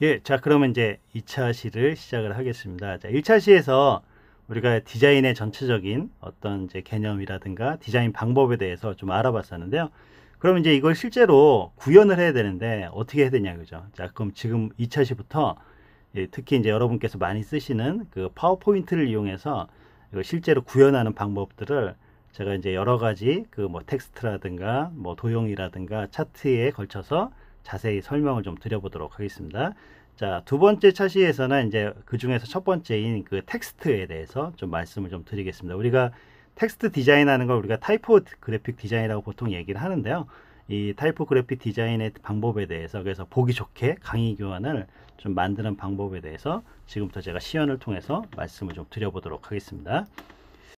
예, 자 그러면 이제 2차 시를 시작을 하겠습니다. 자, 1차 시에서 우리가 디자인의 전체적인 어떤 이제 개념이라든가 디자인 방법에 대해서 좀 알아봤었는데요. 그럼 이제 이걸 실제로 구현을 해야 되는데 어떻게 해야 되냐 그죠? 자, 그럼 지금 2차 시부터 예, 특히 이제 여러분께서 많이 쓰시는 그 파워포인트를 이용해서 실제로 구현하는 방법들을 제가 이제 여러 가지 그 뭐 텍스트라든가 뭐 도형이라든가 차트에 걸쳐서 자세히 설명을 좀 드려보도록 하겠습니다. 자, 두 번째 차시에서는 이제 그 중에서 첫 번째인 그 텍스트에 대해서 좀 말씀을 좀 드리겠습니다. 우리가 텍스트 디자인하는 걸 우리가 타이포 그래픽 디자인이라고 보통 얘기를 하는데요. 이 타이포 그래픽 디자인의 방법에 대해서 그래서 보기 좋게 강의 교환을 좀 만드는 방법에 대해서 지금부터 제가 시연을 통해서 말씀을 좀 드려보도록 하겠습니다.